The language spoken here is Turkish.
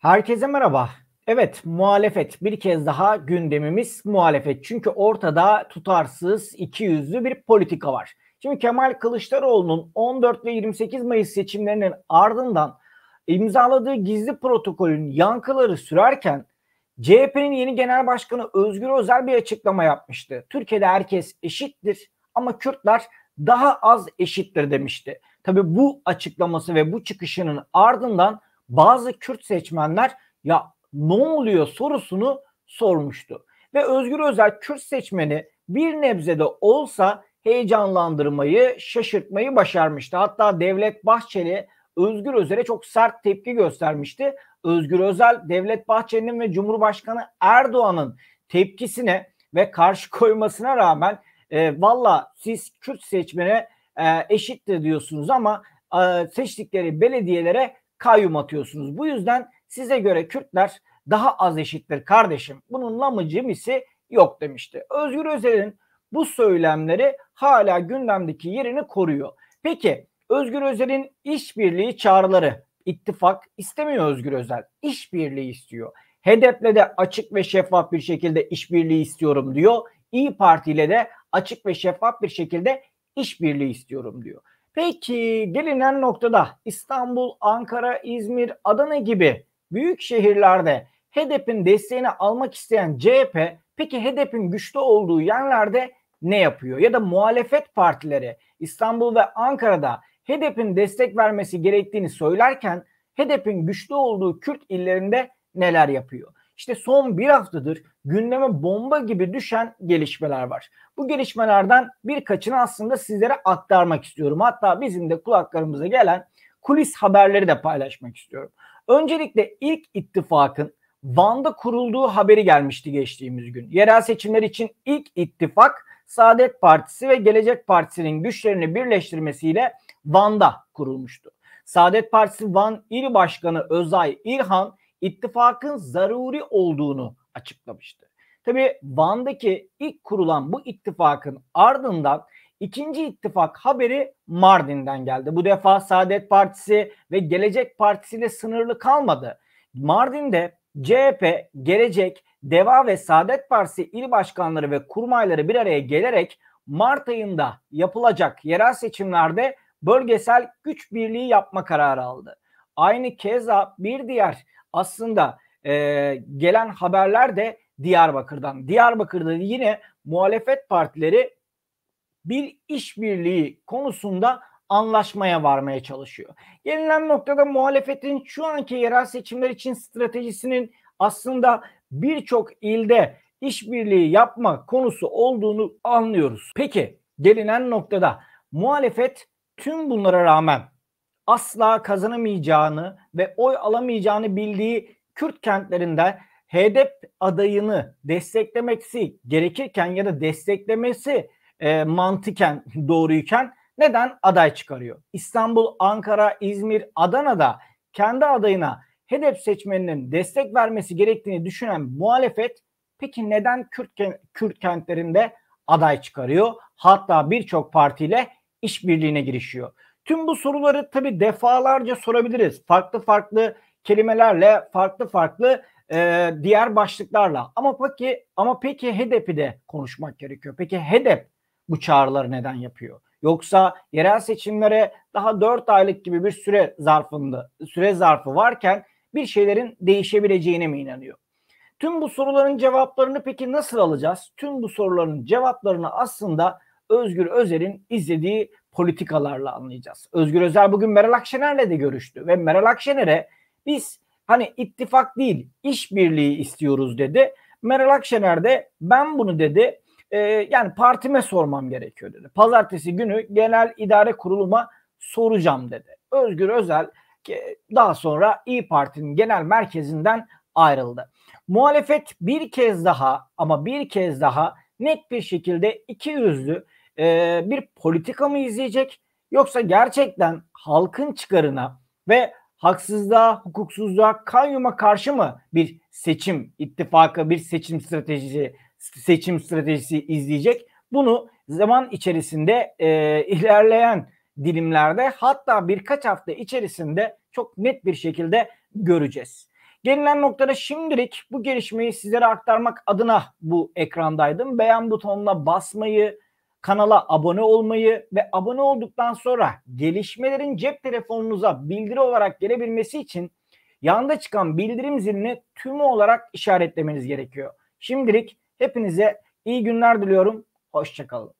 Herkese merhaba. Evet muhalefet bir kez daha gündemimiz muhalefet. Çünkü ortada tutarsız iki yüzlü bir politika var. Şimdi Kemal Kılıçdaroğlu'nun 14 ve 28 Mayıs seçimlerinin ardından imzaladığı gizli protokolün yankıları sürerken CHP'nin yeni genel başkanı Özgür Özel bir açıklama yapmıştı. Türkiye'de herkes eşittir ama Kürtler daha az eşittir demişti. Tabii bu açıklaması ve bu çıkışının ardından bazı Kürt seçmenler ya ne oluyor sorusunu sormuştu. Ve Özgür Özel Kürt seçmeni bir nebze de olsa heyecanlandırmayı, şaşırtmayı başarmıştı. Hatta Devlet Bahçeli Özgür Özel'e çok sert tepki göstermişti. Özgür Özel, Devlet Bahçeli'nin ve Cumhurbaşkanı Erdoğan'ın tepkisine ve karşı koymasına rağmen e, valla siz Kürt seçmene e, eşittir diyorsunuz ama e, seçtikleri belediyelere kayyum atıyorsunuz. Bu yüzden size göre Kürtler daha az eşittir kardeşim. Bunun lamı cimisi yok demişti. Özgür Özel'in bu söylemleri hala gündemdeki yerini koruyor. Peki Özgür Özel'in işbirliği çağrıları ittifak istemiyor Özgür Özel. İşbirliği istiyor. HDP'le de açık ve şeffaf bir şekilde işbirliği istiyorum diyor. İyi Parti ile de açık ve şeffaf bir şekilde işbirliği istiyorum diyor. Peki gelinen noktada İstanbul, Ankara, İzmir, Adana gibi büyük şehirlerde HDP'nin desteğini almak isteyen CHP peki HDP'nin güçlü olduğu yerlerde ne yapıyor? Ya da muhalefet partileri İstanbul ve Ankara'da HDP'nin destek vermesi gerektiğini söylerken HDP'nin güçlü olduğu Kürt illerinde neler yapıyor? İşte son bir haftadır gündeme bomba gibi düşen gelişmeler var. Bu gelişmelerden birkaçını aslında sizlere aktarmak istiyorum. Hatta bizim de kulaklarımıza gelen kulis haberleri de paylaşmak istiyorum. Öncelikle ilk ittifakın Van'da kurulduğu haberi gelmişti geçtiğimiz gün. Yerel seçimler için ilk ittifak Saadet Partisi ve Gelecek Partisi'nin güçlerini birleştirmesiyle Van'da kurulmuştu. Saadet Partisi Van İl Başkanı Özay İlhan ittifakın zaruri olduğunu açıklamıştı. Tabi Van'daki ilk kurulan bu ittifakın ardından ikinci ittifak haberi Mardin'den geldi. Bu defa Saadet Partisi ve Gelecek Partisi ile sınırlı kalmadı. Mardin'de CHP, Gelecek, Deva ve Saadet Partisi il başkanları ve kurmayları bir araya gelerek Mart ayında yapılacak yerel seçimlerde bölgesel güç birliği yapma kararı aldı. Aynı keza bir diğer aslında e, gelen haberler de Diyarbakır'dan. Diyarbakır'da yine muhalefet partileri bir işbirliği konusunda anlaşmaya varmaya çalışıyor. Gelinen noktada muhalefetin şu anki yerel seçimler için stratejisinin aslında birçok ilde işbirliği yapma konusu olduğunu anlıyoruz. Peki gelinen noktada muhalefet tüm bunlara rağmen asla kazanamayacağını ve oy alamayacağını bildiği Kürt kentlerinde HDP adayını desteklemesi gerekirken ya da desteklemesi e, mantıken doğruyken neden aday çıkarıyor? İstanbul, Ankara, İzmir, Adana'da kendi adayına HDP seçmeninin destek vermesi gerektiğini düşünen muhalefet peki neden Kürt, Kürt kentlerinde aday çıkarıyor? Hatta birçok partiyle işbirliğine girişiyor. Tüm bu soruları tabii defalarca sorabiliriz. Farklı farklı kelimelerle, farklı farklı e, diğer başlıklarla. Ama peki ama peki HEDEP'i de konuşmak gerekiyor. Peki HDP bu çağrıları neden yapıyor? Yoksa yerel seçimlere daha 4 aylık gibi bir süre zarfında süre zarfı varken bir şeylerin değişebileceğine mi inanıyor? Tüm bu soruların cevaplarını peki nasıl alacağız? Tüm bu soruların cevaplarını aslında Özgür Özel'in izlediği politikalarla anlayacağız. Özgür Özel bugün Meral Akşener'le de görüştü ve Meral Akşener'e biz hani ittifak değil işbirliği istiyoruz dedi. Meral Akşener de ben bunu dedi e, yani partime sormam gerekiyor dedi. Pazartesi günü genel idare kuruluma soracağım dedi. Özgür Özel daha sonra İyi Parti'nin genel merkezinden ayrıldı. Muhalefet bir kez daha ama bir kez daha net bir şekilde iki yüzlü e, bir politika mı izleyecek yoksa gerçekten halkın çıkarına ve haksızlığa, hukuksuzluğa, kayyuma karşı mı bir seçim ittifakı, bir seçim stratejisi, seçim stratejisi izleyecek? Bunu zaman içerisinde e, ilerleyen dilimlerde hatta birkaç hafta içerisinde çok net bir şekilde göreceğiz. Gelinen noktada şimdilik bu gelişmeyi sizlere aktarmak adına bu ekrandaydım. Beğen butonuna basmayı, kanala abone olmayı ve abone olduktan sonra gelişmelerin cep telefonunuza bildiri olarak gelebilmesi için yanda çıkan bildirim zilini tümü olarak işaretlemeniz gerekiyor. Şimdilik hepinize iyi günler diliyorum. Hoşçakalın.